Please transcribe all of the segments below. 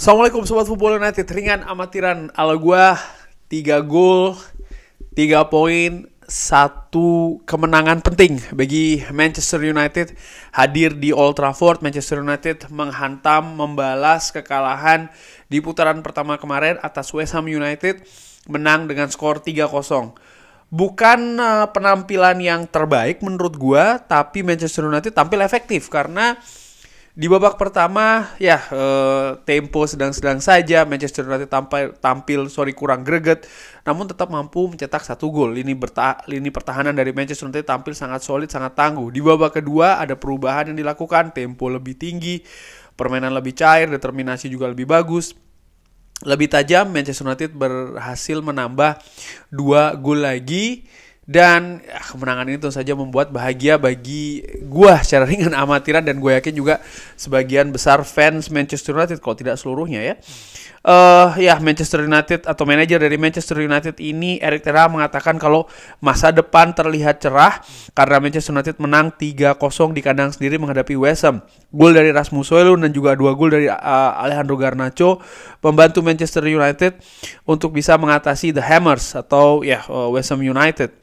Assalamualaikum Sobat Football United Ringan amatiran ala gua 3 gol 3 poin satu kemenangan penting bagi Manchester United hadir di Old Trafford. Manchester United menghantam membalas kekalahan di putaran pertama kemarin atas West Ham United menang dengan skor 3-0 bukan eh, penampilan yang terbaik menurut gua tapi Manchester United tampil efektif karena di babak pertama, ya eh, tempo sedang-sedang saja. Manchester United tampil, tampil sorry kurang greget, namun tetap mampu mencetak satu gol. Lini, berta lini pertahanan dari Manchester United tampil sangat solid, sangat tangguh. Di babak kedua ada perubahan yang dilakukan, tempo lebih tinggi, permainan lebih cair, determinasi juga lebih bagus lebih tajam Manchester United berhasil menambah dua gol lagi dan ya, kemenangan ini tentu saja membuat bahagia bagi gue secara ringan amatiran dan gue yakin juga sebagian besar fans Manchester United kalau tidak seluruhnya ya. Uh, ya Manchester United atau manajer dari Manchester United ini Erik Ten mengatakan kalau masa depan terlihat cerah karena Manchester United menang 3-0 di kandang sendiri menghadapi West Ham. Gol dari Rasmus Hojlund dan juga dua gol dari uh, Alejandro Garnacho membantu Manchester United untuk bisa mengatasi The Hammers atau ya uh, West Ham United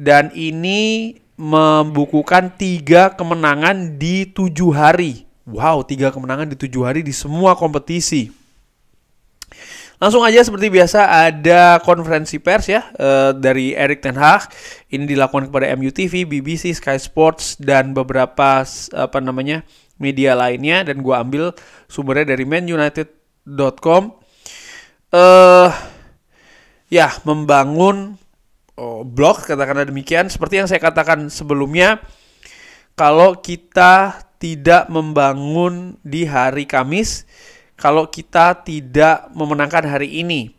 dan ini membukukan tiga kemenangan di tujuh hari. Wow, tiga kemenangan di tujuh hari di semua kompetisi. Langsung aja seperti biasa ada konferensi pers ya eh, dari Erik Ten Hag. Ini dilakukan kepada MUTV, BBC, Sky Sports dan beberapa apa namanya media lainnya dan gue ambil sumbernya dari manunited.com. Eh ya membangun oh, blog katakanlah demikian seperti yang saya katakan sebelumnya kalau kita tidak membangun di hari Kamis kalau kita tidak memenangkan hari ini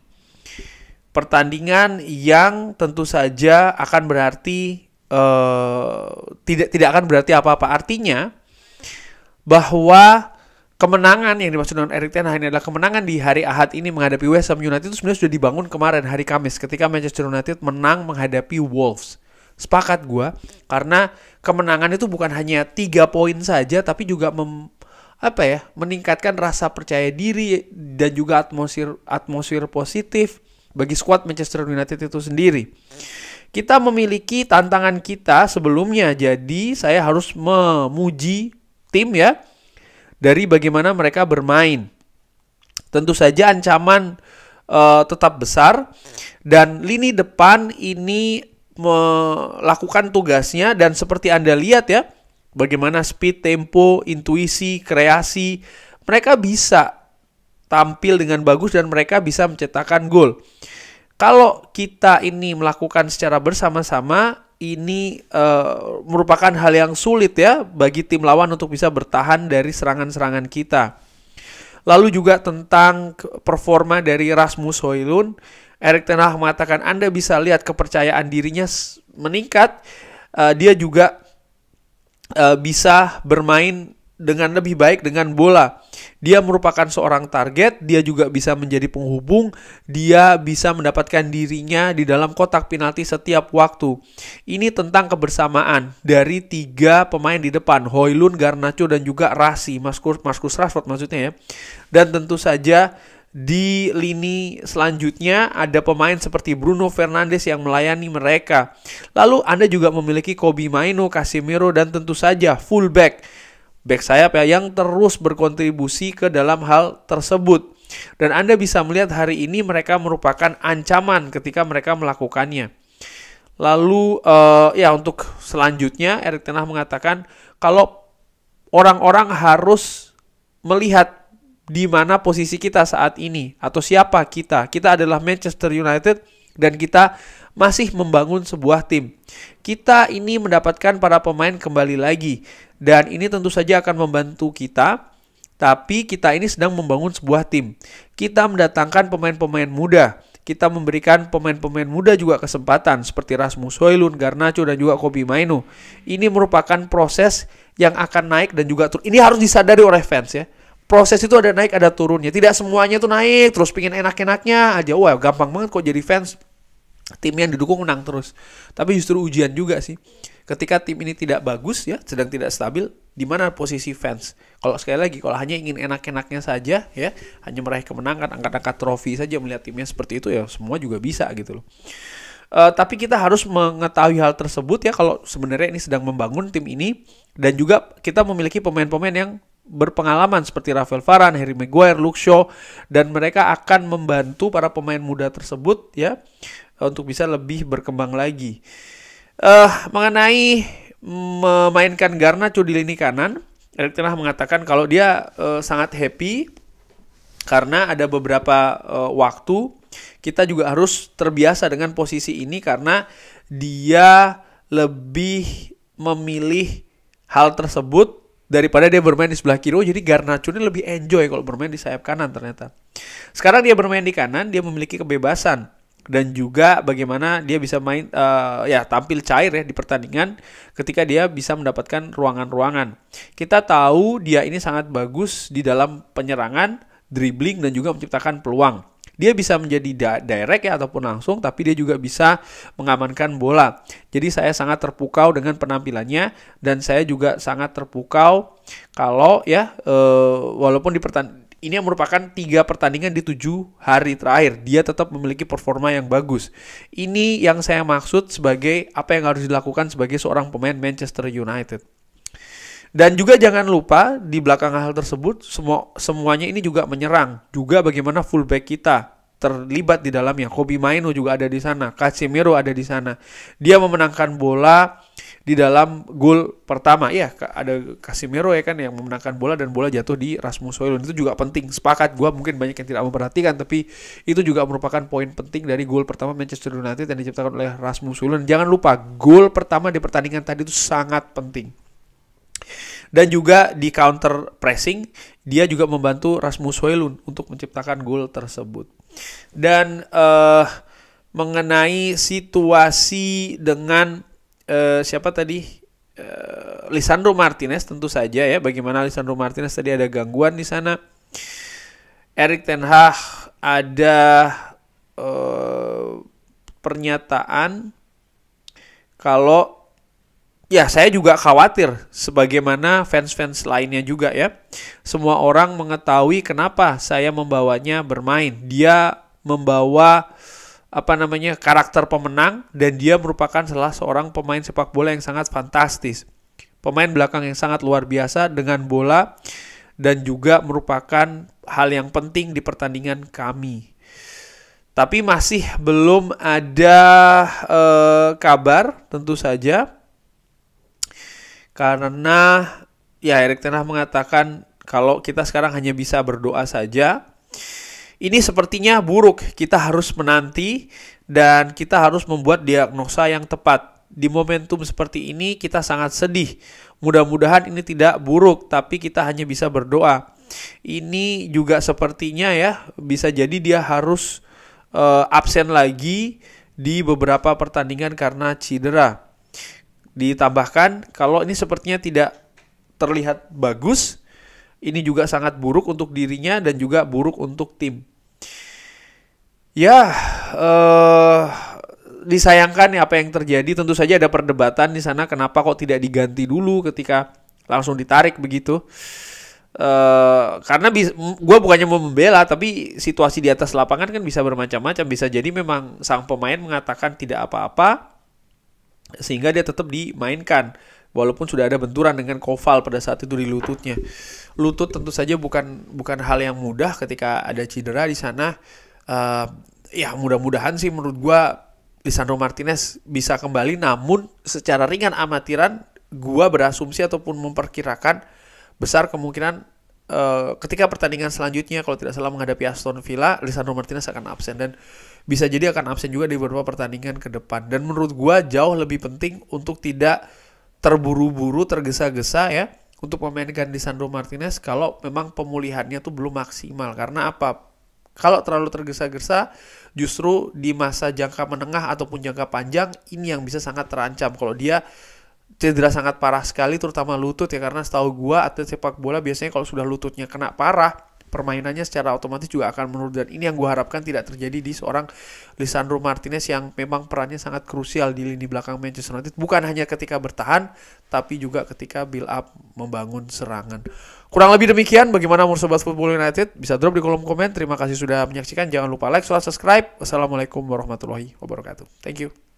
pertandingan yang tentu saja akan berarti uh, tidak tidak akan berarti apa-apa artinya bahwa kemenangan yang dimaksud dengan Erik Ten Hag ini adalah kemenangan di hari Ahad ini menghadapi West Ham United itu sebenarnya sudah dibangun kemarin hari Kamis ketika Manchester United menang menghadapi Wolves. Sepakat gue karena kemenangan itu bukan hanya tiga poin saja tapi juga mem, apa ya meningkatkan rasa percaya diri dan juga atmosfer atmosfer positif bagi skuad Manchester United itu sendiri. Kita memiliki tantangan kita sebelumnya jadi saya harus memuji tim ya dari bagaimana mereka bermain. Tentu saja ancaman uh, tetap besar dan lini depan ini melakukan tugasnya dan seperti Anda lihat ya, bagaimana speed, tempo, intuisi, kreasi, mereka bisa tampil dengan bagus dan mereka bisa mencetakkan gol. Kalau kita ini melakukan secara bersama-sama, ini uh, merupakan hal yang sulit ya bagi tim lawan untuk bisa bertahan dari serangan-serangan kita. Lalu juga tentang performa dari Rasmus Hoylund, Erik Ten Hag mengatakan Anda bisa lihat kepercayaan dirinya meningkat. Uh, dia juga uh, bisa bermain dengan lebih baik dengan bola. Dia merupakan seorang target, dia juga bisa menjadi penghubung, dia bisa mendapatkan dirinya di dalam kotak penalti setiap waktu. Ini tentang kebersamaan dari tiga pemain di depan, Hoylun, Garnacho, dan juga Rasi, Marcus, Marcus Rashford maksudnya ya. Dan tentu saja di lini selanjutnya ada pemain seperti Bruno Fernandes yang melayani mereka. Lalu Anda juga memiliki kobi Maino, Casemiro, dan tentu saja fullback back sayap ya yang terus berkontribusi ke dalam hal tersebut. Dan Anda bisa melihat hari ini mereka merupakan ancaman ketika mereka melakukannya. Lalu uh, ya untuk selanjutnya Erik Tenah mengatakan kalau orang-orang harus melihat di mana posisi kita saat ini atau siapa kita. Kita adalah Manchester United dan kita masih membangun sebuah tim. Kita ini mendapatkan para pemain kembali lagi dan ini tentu saja akan membantu kita, tapi kita ini sedang membangun sebuah tim. Kita mendatangkan pemain-pemain muda, kita memberikan pemain-pemain muda juga kesempatan seperti Rasmus Hoylund, Garnacho dan juga Kobi Mainu. Ini merupakan proses yang akan naik dan juga turun. Ini harus disadari oleh fans ya. Proses itu ada naik ada turunnya. Tidak semuanya itu naik terus pingin enak-enaknya aja. Wah gampang banget kok jadi fans tim yang didukung menang terus. Tapi justru ujian juga sih. Ketika tim ini tidak bagus ya, sedang tidak stabil, di mana posisi fans? Kalau sekali lagi, kalau hanya ingin enak-enaknya saja ya, hanya meraih kemenangan, angkat-angkat trofi saja melihat timnya seperti itu ya, semua juga bisa gitu loh. Uh, tapi kita harus mengetahui hal tersebut ya kalau sebenarnya ini sedang membangun tim ini dan juga kita memiliki pemain-pemain yang berpengalaman seperti Rafael Varane, Harry Maguire, Luke Shaw dan mereka akan membantu para pemain muda tersebut ya untuk bisa lebih berkembang lagi. Uh, mengenai memainkan Garnacho di lini kanan, Erik Ten mengatakan kalau dia uh, sangat happy karena ada beberapa uh, waktu kita juga harus terbiasa dengan posisi ini karena dia lebih memilih hal tersebut daripada dia bermain di sebelah kiri. Oh, jadi Garnacho ini lebih enjoy kalau bermain di sayap kanan ternyata. Sekarang dia bermain di kanan, dia memiliki kebebasan dan juga bagaimana dia bisa main uh, ya tampil cair ya di pertandingan ketika dia bisa mendapatkan ruangan-ruangan. Kita tahu dia ini sangat bagus di dalam penyerangan, dribbling dan juga menciptakan peluang. Dia bisa menjadi direct ya ataupun langsung tapi dia juga bisa mengamankan bola. Jadi saya sangat terpukau dengan penampilannya dan saya juga sangat terpukau kalau ya uh, walaupun di pertandingan ini yang merupakan tiga pertandingan di tujuh hari terakhir. Dia tetap memiliki performa yang bagus. Ini yang saya maksud sebagai apa yang harus dilakukan sebagai seorang pemain Manchester United. Dan juga jangan lupa di belakang hal tersebut semua semuanya ini juga menyerang. Juga bagaimana fullback kita terlibat di dalamnya. Kobi Maino juga ada di sana, Casemiro ada di sana. Dia memenangkan bola, di dalam gol pertama. ya ada Casimiro ya kan yang memenangkan bola dan bola jatuh di Rasmus Højlund. Itu juga penting. Sepakat gue mungkin banyak yang tidak memperhatikan tapi itu juga merupakan poin penting dari gol pertama Manchester United yang diciptakan oleh Rasmus Højlund. Jangan lupa, gol pertama di pertandingan tadi itu sangat penting. Dan juga di counter pressing, dia juga membantu Rasmus Højlund untuk menciptakan gol tersebut. Dan uh, mengenai situasi dengan uh, siapa tadi uh, Lisandro Martinez tentu saja ya bagaimana Lisandro Martinez tadi ada gangguan di sana Erik Ten Hag ada uh, pernyataan kalau ya saya juga khawatir sebagaimana fans-fans lainnya juga ya. Semua orang mengetahui kenapa saya membawanya bermain. Dia membawa apa namanya karakter pemenang dan dia merupakan salah seorang pemain sepak bola yang sangat fantastis. Pemain belakang yang sangat luar biasa dengan bola dan juga merupakan hal yang penting di pertandingan kami. Tapi masih belum ada eh, kabar tentu saja karena ya Erik Ten Hag mengatakan kalau kita sekarang hanya bisa berdoa saja. Ini sepertinya buruk. Kita harus menanti dan kita harus membuat diagnosa yang tepat. Di momentum seperti ini kita sangat sedih. Mudah-mudahan ini tidak buruk, tapi kita hanya bisa berdoa. Ini juga sepertinya ya bisa jadi dia harus uh, absen lagi di beberapa pertandingan karena cedera. Ditambahkan kalau ini sepertinya tidak terlihat bagus, ini juga sangat buruk untuk dirinya dan juga buruk untuk tim. Ya, uh, disayangkan ya apa yang terjadi. Tentu saja ada perdebatan di sana. Kenapa kok tidak diganti dulu ketika langsung ditarik begitu? Uh, karena gue bukannya mau membela, tapi situasi di atas lapangan kan bisa bermacam-macam. Bisa jadi memang sang pemain mengatakan tidak apa-apa, sehingga dia tetap dimainkan. Walaupun sudah ada benturan dengan Koval pada saat itu di lututnya. Lutut tentu saja bukan bukan hal yang mudah ketika ada cedera di sana uh, ya mudah-mudahan sih menurut gue Lisandro Martinez bisa kembali namun secara ringan amatiran gue berasumsi ataupun memperkirakan besar kemungkinan uh, ketika pertandingan selanjutnya kalau tidak salah menghadapi Aston Villa Lisandro Martinez akan absen dan bisa jadi akan absen juga di beberapa pertandingan ke depan dan menurut gue jauh lebih penting untuk tidak terburu-buru tergesa-gesa ya untuk memainkan Lisandro Martinez kalau memang pemulihannya tuh belum maksimal karena apa kalau terlalu tergesa-gesa, justru di masa jangka menengah ataupun jangka panjang ini yang bisa sangat terancam. Kalau dia cedera sangat parah sekali, terutama lutut ya, karena setahu gua atlet sepak bola biasanya kalau sudah lututnya kena parah, permainannya secara otomatis juga akan menurun dan ini yang gue harapkan tidak terjadi di seorang Lisandro Martinez yang memang perannya sangat krusial di lini belakang Manchester United bukan hanya ketika bertahan tapi juga ketika build up membangun serangan kurang lebih demikian bagaimana menurut Sobat Football United bisa drop di kolom komen terima kasih sudah menyaksikan jangan lupa like, subscribe wassalamualaikum warahmatullahi wabarakatuh thank you